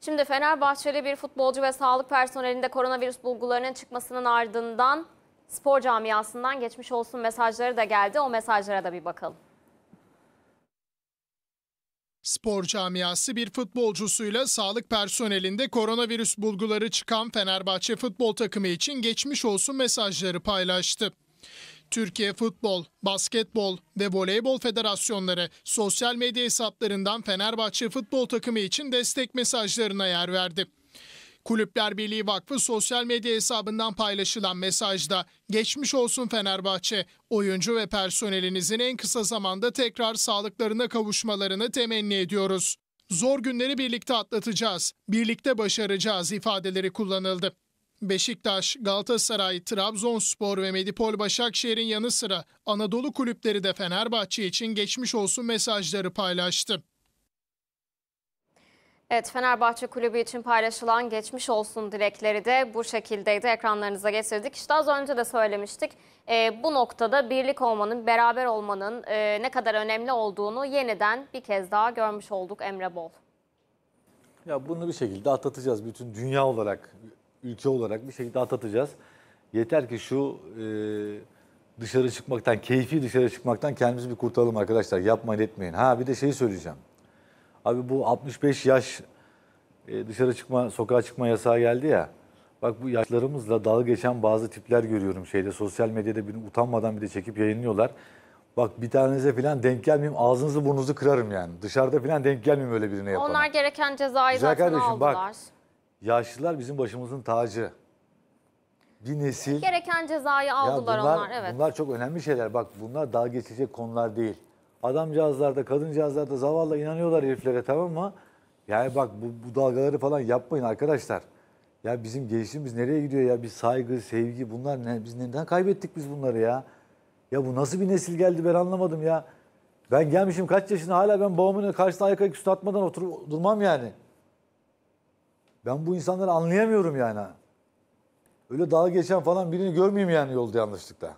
Şimdi Fenerbahçeli bir futbolcu ve sağlık personelinde koronavirüs bulgularının çıkmasının ardından spor camiasından geçmiş olsun mesajları da geldi. O mesajlara da bir bakalım. Spor camiası bir futbolcusuyla sağlık personelinde koronavirüs bulguları çıkan Fenerbahçe futbol takımı için geçmiş olsun mesajları paylaştı. Türkiye Futbol, Basketbol ve Voleybol Federasyonları sosyal medya hesaplarından Fenerbahçe futbol takımı için destek mesajlarına yer verdi. Kulüpler Birliği Vakfı sosyal medya hesabından paylaşılan mesajda geçmiş olsun Fenerbahçe, oyuncu ve personelinizin en kısa zamanda tekrar sağlıklarına kavuşmalarını temenni ediyoruz. Zor günleri birlikte atlatacağız, birlikte başaracağız ifadeleri kullanıldı. Beşiktaş, Galatasaray, Trabzonspor ve Medipol Başakşehir'in yanı sıra Anadolu kulüpleri de Fenerbahçe için geçmiş olsun mesajları paylaştı. Evet Fenerbahçe Kulübü için paylaşılan geçmiş olsun dilekleri de bu şekildeydi. Ekranlarınıza getirdik. İşte az önce de söylemiştik. E, bu noktada birlik olmanın, beraber olmanın e, ne kadar önemli olduğunu yeniden bir kez daha görmüş olduk Emre Bol. Ya bunu bir şekilde atlatacağız bütün dünya olarak ülke olarak bir şekilde atlatacağız. Yeter ki şu e, dışarı çıkmaktan, keyfi dışarı çıkmaktan kendimizi bir kurtaralım arkadaşlar. Yapmayın etmeyin. Ha bir de şeyi söyleyeceğim. Abi bu 65 yaş e, dışarı çıkma, sokağa çıkma yasağı geldi ya. Bak bu yaşlarımızla dalga geçen bazı tipler görüyorum şeyde. Sosyal medyada bir utanmadan bir de çekip yayınlıyorlar. Bak bir tanenize falan denk gelmeyeyim ağzınızı burnunuzu kırarım yani. Dışarıda falan denk gelmeyeyim öyle birine yapana. Onlar gereken cezayı Güzel zaten kardeşim, aldılar. Bak, yaşlılar bizim başımızın tacı. Bir nesil. Gereken cezayı aldılar bunlar, onlar. Evet. Bunlar çok önemli şeyler. Bak bunlar daha geçecek konular değil. Adamcağızlar da kadıncağızlar da zavallı inanıyorlar heriflere tamam mı? Yani bak bu, bu dalgaları falan yapmayın arkadaşlar. Ya bizim gelişimimiz nereye gidiyor ya? Bir saygı, sevgi bunlar ne? Biz neden kaybettik biz bunları ya? Ya bu nasıl bir nesil geldi ben anlamadım ya. Ben gelmişim kaç yaşına hala ben babamın karşısına ayak üstü atmadan oturup durmam yani. Ben bu insanları anlayamıyorum yani. Öyle dalga geçen falan birini görmeyeyim yani yolda yanlışlıkla.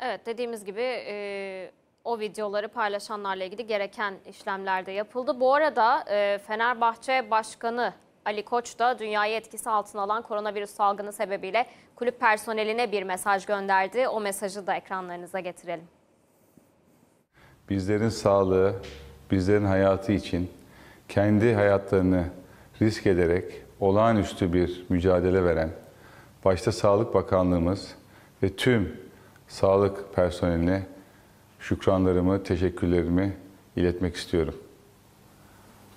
Evet dediğimiz gibi e, o videoları paylaşanlarla ilgili gereken işlemler de yapıldı. Bu arada e, Fenerbahçe Başkanı Ali Koç da dünyayı etkisi altına alan koronavirüs salgını sebebiyle kulüp personeline bir mesaj gönderdi. O mesajı da ekranlarınıza getirelim. Bizlerin sağlığı, bizlerin hayatı için kendi hayatlarını risk ederek olağanüstü bir mücadele veren başta Sağlık Bakanlığımız ve tüm sağlık personeline şükranlarımı, teşekkürlerimi iletmek istiyorum.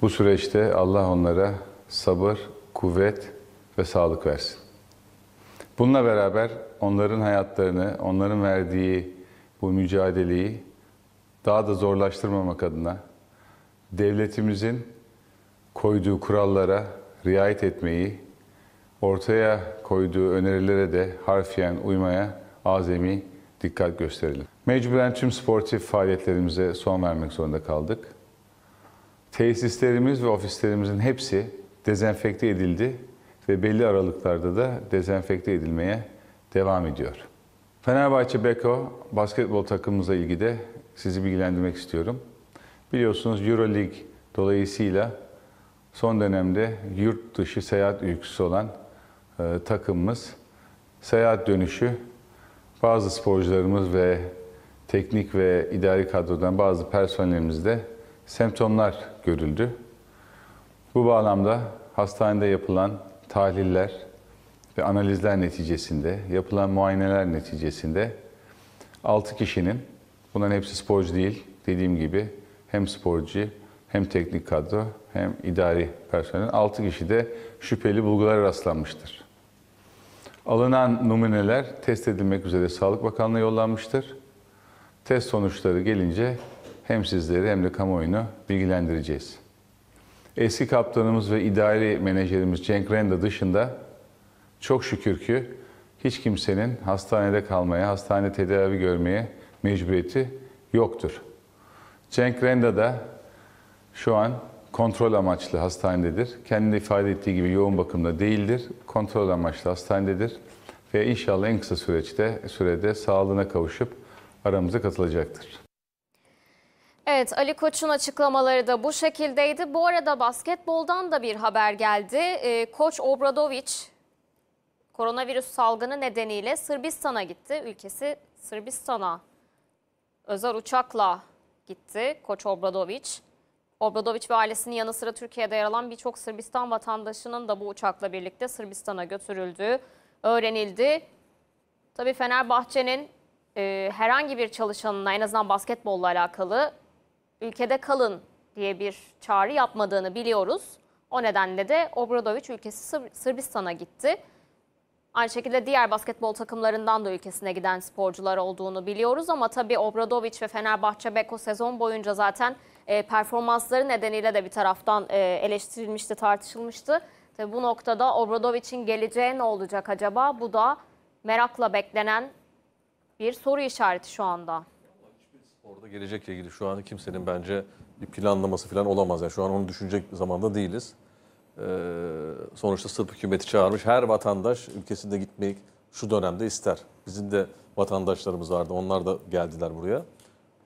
Bu süreçte Allah onlara sabır, kuvvet ve sağlık versin. Bununla beraber onların hayatlarını, onların verdiği bu mücadeleyi daha da zorlaştırmamak adına devletimizin koyduğu kurallara riayet etmeyi, ortaya koyduğu önerilere de harfiyen uymaya azami dikkat gösterelim. Mecburen tüm sportif faaliyetlerimize son vermek zorunda kaldık. Tesislerimiz ve ofislerimizin hepsi dezenfekte edildi ve belli aralıklarda da dezenfekte edilmeye devam ediyor. Fenerbahçe Beko basketbol takımımıza ilgili de sizi bilgilendirmek istiyorum. Biliyorsunuz Euroleague dolayısıyla son dönemde yurt dışı seyahat öyküsü olan e, takımımız seyahat dönüşü bazı sporcularımız ve teknik ve idari kadrodan bazı personelimizde semptomlar görüldü. Bu bağlamda hastanede yapılan tahliller ve analizler neticesinde, yapılan muayeneler neticesinde 6 kişinin, bunların hepsi sporcu değil, dediğim gibi hem sporcu hem teknik kadro hem idari personel 6 kişide şüpheli bulgular rastlanmıştır. Alınan numuneler test edilmek üzere Sağlık Bakanlığı'na yollanmıştır. Test sonuçları gelince hem sizleri hem de kamuoyunu bilgilendireceğiz. Eski kaptanımız ve idari menajerimiz Cenk Renda dışında çok şükür ki hiç kimsenin hastanede kalmaya, hastane tedavi görmeye mecburiyeti yoktur. Cenk Renda da şu an kontrol amaçlı hastanededir. Kendi ifade ettiği gibi yoğun bakımda değildir. Kontrol amaçlı hastanededir. Ve inşallah en kısa süreçte sürede sağlığına kavuşup aramıza katılacaktır. Evet Ali Koç'un açıklamaları da bu şekildeydi. Bu arada basketboldan da bir haber geldi. Ee, Koç Obradoviç koronavirüs salgını nedeniyle Sırbistan'a gitti. Ülkesi Sırbistan'a özel uçakla gitti Koç Obradoviç. Obradoviç ve ailesinin yanı sıra Türkiye'de yer alan birçok Sırbistan vatandaşının da bu uçakla birlikte Sırbistan'a götürüldüğü öğrenildi. Tabii Fenerbahçe'nin e, herhangi bir çalışanına en azından basketbolla alakalı ülkede kalın diye bir çağrı yapmadığını biliyoruz. O nedenle de Obradoviç ülkesi Sırbistan'a gitti. Aynı şekilde diğer basketbol takımlarından da ülkesine giden sporcular olduğunu biliyoruz ama tabii Obradovic ve Fenerbahçe Beko sezon boyunca zaten e, performansları nedeniyle de bir taraftan e, eleştirilmişti, tartışılmıştı. Tabii bu noktada Obradovic'in geleceği ne olacak acaba? Bu da merakla beklenen bir soru işareti şu anda. Orada gelecekle ilgili şu an kimsenin bence bir planlaması falan olamaz. Yani şu an onu düşünecek zamanda değiliz. Ee, sonuçta Sırp hükümeti çağırmış. Her vatandaş ülkesinde gitmeyi şu dönemde ister. Bizim de vatandaşlarımız vardı. Onlar da geldiler buraya.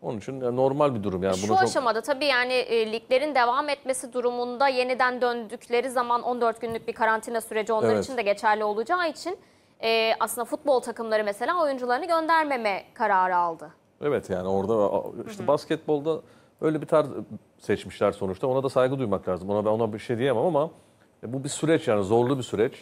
Onun için e, normal bir durum. Yani Şu çok... aşamada tabii yani e, liglerin devam etmesi durumunda yeniden döndükleri zaman 14 günlük bir karantina süreci onlar evet. için de geçerli olacağı için e, aslında futbol takımları mesela oyuncularını göndermeme kararı aldı. Evet yani orada işte Hı -hı. basketbolda öyle bir tarz seçmişler sonuçta. Ona da saygı duymak lazım. Ona ona bir şey diyemem ama e, bu bir süreç yani zorlu bir süreç.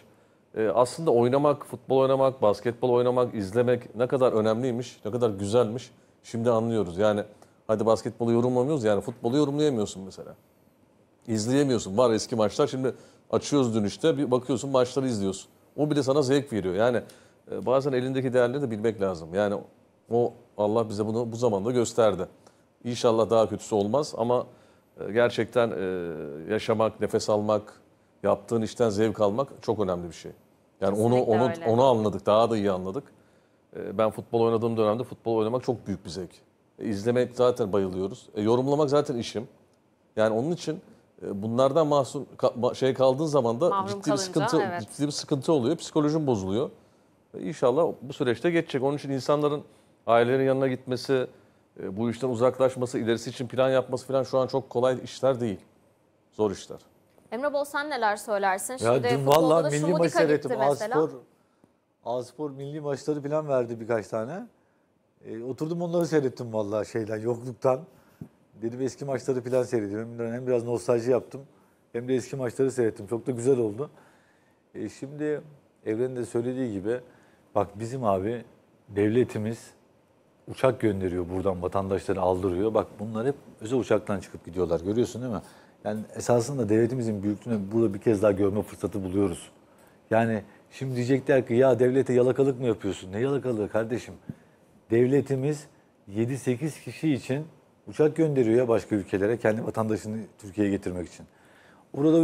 E, aslında oynamak, futbol oynamak, basketbol oynamak, izlemek ne kadar önemliymiş, ne kadar güzelmiş şimdi anlıyoruz. Yani hadi basketbolu yorumlamıyoruz yani futbolu yorumlayamıyorsun mesela. İzleyemiyorsun. Var eski maçlar şimdi açıyoruz dün işte bir bakıyorsun maçları izliyorsun. O bile sana zevk veriyor. Yani e, bazen elindeki değerleri de bilmek lazım. Yani o Allah bize bunu bu zamanda gösterdi. İnşallah daha kötüsü olmaz ama ee, gerçekten e, yaşamak, nefes almak, yaptığın işten zevk almak çok önemli bir şey. Yani Kesinlikle onu onu öyle. onu anladık, daha da iyi anladık. Ee, ben futbol oynadığım dönemde futbol oynamak çok büyük bir zevk. E, izlemek zaten bayılıyoruz. E, yorumlamak zaten işim. Yani onun için bunlardan mahsur şey kaldığın zaman da Mahrum ciddi kalınca, bir sıkıntı evet. ciddi bir sıkıntı oluyor. psikolojim bozuluyor. İnşallah bu süreçte geçecek. Onun için insanların ailelerin yanına gitmesi, e, bu işten uzaklaşması, ilerisi için plan yapması falan şu an çok kolay işler değil. Zor işler. Emre Bol sen neler söylersin? Ya Şimdi dün valla milli maç seyrettim. Aspor, Aspor milli maçları falan verdi birkaç tane. E, oturdum onları seyrettim valla şeyden, yokluktan. Dedim eski maçları falan seyrediyorum. Hem biraz nostalji yaptım hem de eski maçları seyrettim. Çok da güzel oldu. E, şimdi Evren'in de söylediği gibi bak bizim abi devletimiz uçak gönderiyor buradan vatandaşları aldırıyor. Bak bunlar hep özel uçaktan çıkıp gidiyorlar görüyorsun değil mi? Yani esasında devletimizin büyüklüğünü burada bir kez daha görme fırsatı buluyoruz. Yani şimdi diyecekler ki ya devlete yalakalık mı yapıyorsun? Ne yalakalığı kardeşim? Devletimiz 7-8 kişi için uçak gönderiyor ya başka ülkelere kendi vatandaşını Türkiye'ye getirmek için.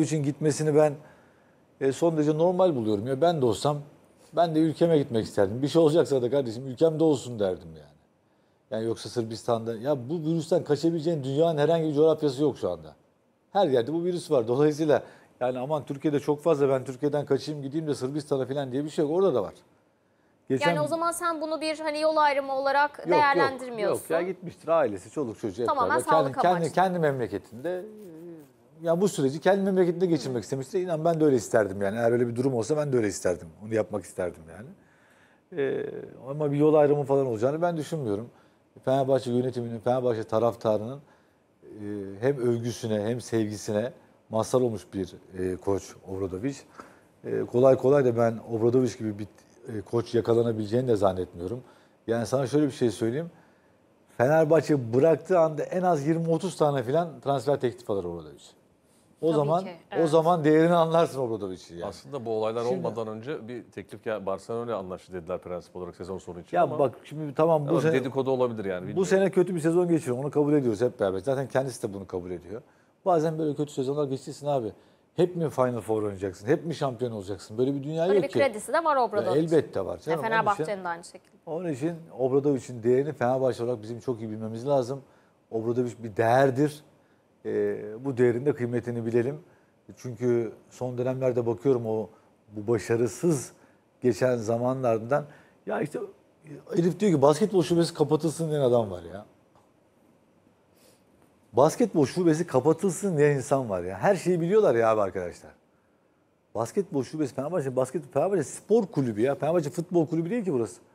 için gitmesini ben e, son derece normal buluyorum. Ya ben de olsam ben de ülkeme gitmek isterdim. Bir şey olacaksa da kardeşim ülkemde olsun derdim yani. Yani yoksa Sırbistan'da ya bu virüsten kaçabileceğin dünyanın herhangi bir coğrafyası yok şu anda. Her yerde bu virüs var. Dolayısıyla yani aman Türkiye'de çok fazla ben Türkiye'den kaçayım gideyim de Sırbistan'a falan diye bir şey yok. Orada da var. Geçen... Yani o zaman sen bunu bir hani yol ayrımı olarak yok, değerlendirmiyorsun. Yok, yok ya gitmiştir ailesi, çoluk çocuğu. Tamamen sağlık kendi, amaçlı. kendi, kendi memleketinde e, ya bu süreci kendi memleketinde geçirmek istemişti. İnan ben de öyle isterdim yani. Eğer öyle bir durum olsa ben de öyle isterdim. Onu yapmak isterdim yani. Ee, ama bir yol ayrımı falan olacağını ben düşünmüyorum. Fenerbahçe yönetiminin, Fenerbahçe taraftarının e, hem övgüsüne hem sevgisine mazhar olmuş bir e, koç Obradovic. E, kolay kolay da ben Obradovic gibi bir e, koç yakalanabileceğini de zannetmiyorum. Yani sana şöyle bir şey söyleyeyim. Fenerbahçe bıraktığı anda en az 20-30 tane filan transfer teklif alır Obradovic. O Tabii zaman ki, evet. o zaman değerini anlarsın Obradovic'i yani. Aslında bu olaylar Şimdi- olmadan önce bir teklif gel Barcelona'yla anlaştı dediler prensip olarak sezon sonu için. Ya ama bak şimdi tamam bu sene dedikodu olabilir yani. Bu sene kötü bir sezon geçiriyor. Onu kabul ediyoruz hep beraber. Zaten kendisi de bunu kabul ediyor. Bazen böyle kötü sezonlar geçirsin abi. Hep mi Final Four oynayacaksın? Hep mi şampiyon olacaksın? Böyle bir dünya Böyle yok bir ki. kredisi de var Ya Obradovic'in. Elbette var. Ve Canım. E, Onun için- Fenerbahçe'nin de aynı şekilde. Onun için Obradovic'in değerini Fenerbahçe olarak bizim çok iyi bilmemiz lazım. Obradovic bir değerdir e, bu değerin de kıymetini bilelim. Çünkü son dönemlerde bakıyorum o bu başarısız geçen zamanlardan ya işte Elif diyor ki basketbol şubesi kapatılsın diyen adam var ya. Basketbol şubesi kapatılsın diyen insan var ya. Her şeyi biliyorlar ya abi arkadaşlar. Basketbol şubesi Fenerbahçe, basketbol Fenerbahçe spor kulübü ya. Fenerbahçe futbol kulübü değil ki burası.